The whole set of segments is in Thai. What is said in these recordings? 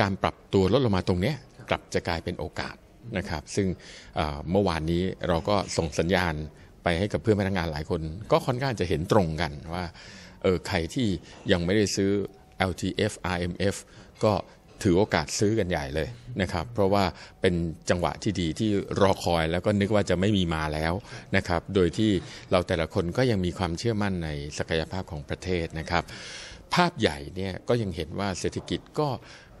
การปรับตัวลดลงมาตรงนี้กลับจะกลายเป็นโอกาสนะครับซึ่งเมื่อวานนี้เราก็ส่งสัญญาณไปให้กับเพื่อนพนักงานหลายคน ก็ค่อนข้างจะเห็นตรงกันว่าเออใครที่ยังไม่ได้ซื้อ LTF RMF ก็ถือโอกาสซื้อกันใหญ่เลยนะครับเพราะว่าเป็นจังหวะที่ดีที่รอคอยแล้วก็นึกว่าจะไม่มีมาแล้วนะครับโดยที่เราแต่ละคนก็ยังมีความเชื่อมั่นในศักยภาพของประเทศนะครับภาพใหญ่เนี่ยก็ยังเห็นว่าเศรษฐกิจก็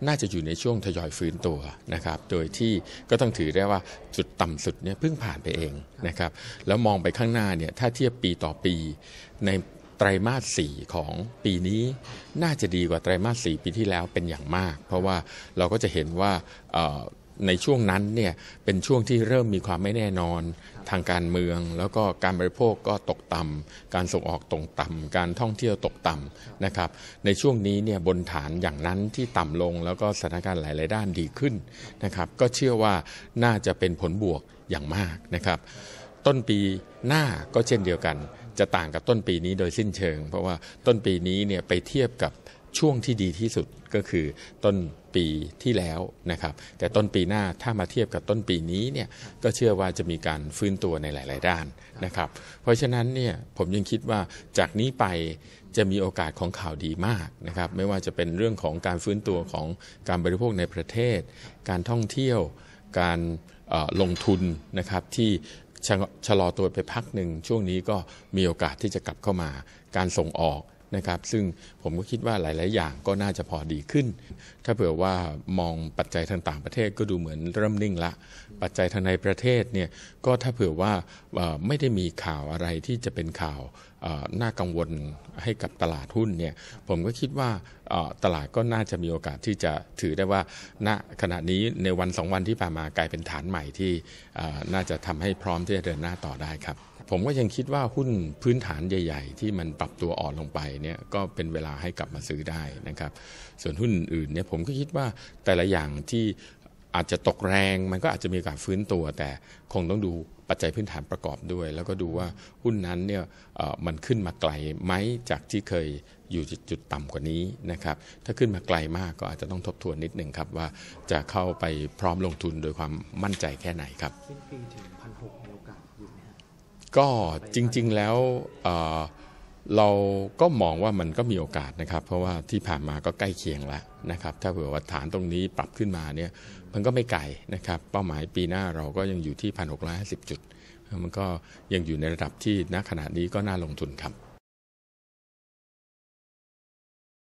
น่าจะอยู่ในช่วงทยอยฟื้นตัวนะครับ โดยที่ก็ต้องถือได้ว่าจุดต่ำสุดเนี่ยเพิ่งผ่านไปเองนะครับ แล้วมองไปข้างหน้าเนี่ยถ้าเทียบปีต่อปีในไตรมาส 4 ของปีนี้ น่าจะดีกว่าไตรมาส 4 ปีที่แล้วเป็นอย่างมาก เพราะว่าเราก็จะเห็นว่าในช่วงนั้นเนี่ยเป็นช่วงที่เริ่มมีความไม่แน่นอนทางการเมือง แล้วก็การบริโภคก็ตกต่ำ การส่งออกตกต่ำ การท่องเที่ยวตกต่ำนะครับในช่วงนี้เนี่ยบนฐานอย่างนั้นที่ต่ำลง แล้วก็สถานการณ์หลาย ๆ ด้านดีขึ้นนะครับก็เชื่อว่าน่าจะเป็นผลบวกอย่างมากนะครับ ต้นปีหน้าก็เช่นเดียวกัน จะต่างกับต้นปีนี้โดยสิ้นเชิง เพราะว่าต้นปีนี้เนี่ยไปเทียบกับช่วงที่ดีที่สุดก็คือต้นปีที่แล้วนะครับ แต่ต้นปีหน้าถ้ามาเทียบกับต้นปีนี้เนี่ยก็เชื่อว่าจะมีการฟื้นตัวในหลาย ๆ ด้านนะครับเพราะฉะนั้นเนี่ยผมยังคิดว่าจากนี้ไปจะมีโอกาสของข่าวดีมากนะครับ ไม่ว่าจะเป็นเรื่องของการฟื้นตัวของการบริโภคในประเทศ การท่องเที่ยวการลงทุน นะครับ ที่ชะลอตัวไปพักหนึ่งช่วงนี้ก็มีโอกาสที่จะกลับเข้ามาการส่งออกนะครับซึ่งผมก็คิดว่าหลาย ๆ อย่างก็น่าจะพอดีขึ้น ถ้าเผื่อว่ามองปัจจัยทางต่างประเทศก็ดูเหมือนเริ่มนิ่งละ ปัจจัยทางในประเทศเนี่ยก็ถ้าเผื่อว่าไม่ได้มีข่าวอะไรที่จะเป็นข่าวน่ากังวลให้กับตลาดหุ้นเนี่ยผมก็คิดว่าตลาดก็น่าจะมีโอกาสที่จะถือได้ว่าณขณะนี้ในวันสองวันที่ผ่านมากลายเป็นฐานใหม่ที่น่าจะทำให้พร้อมที่จะเดินหน้าต่อได้ครับผมก็ยังคิดว่าหุ้นพื้นฐานใหญ่ ๆ ที่มันปรับตัวอ่อนลงไปเนี่ยก็เป็นเวลาให้กลับมาซื้อได้นะครับส่วนหุ้นอื่นเนี่ยผมก็คิดว่าแต่ละอย่างที่อาจจะตกแรง มันก็อาจจะมีการฟื้นตัวแต่คงต้องดูปัจจัยพื้นฐานประกอบด้วย แล้วก็ดูว่าหุ้นนั้นเนี่ยมันขึ้นมาไกลไหมจากที่เคยอยู่จุดต่ำกว่านี้นะครับถ้าขึ้นมาไกลมากก็อาจจะต้องทบทวนนิดหนึ่งครับว่าจะเข้าไปพร้อมลงทุนโดยความมั่นใจแค่ไหนครับสิ้นปีถึงพันหกมีโอกาสอยู่ไหมครับก็จริงๆแล้วเราก็มองว่ามันก็มีโอกาสนะครับ เพราะว่าที่ผ่านมาก็ใกล้เคียงแล้วนะครับถ้าเผื่อว่าฐานตรงนี้ปรับขึ้นมาเนี่ยมันก็ไม่ไกลนะครับเป้าหมายปีหน้าเราก็ยังอยู่ที่พันหกร้อยสิบจุดมันก็ยังอยู่ในระดับที่ณขณะนี้ก็น่าลงทุนครับ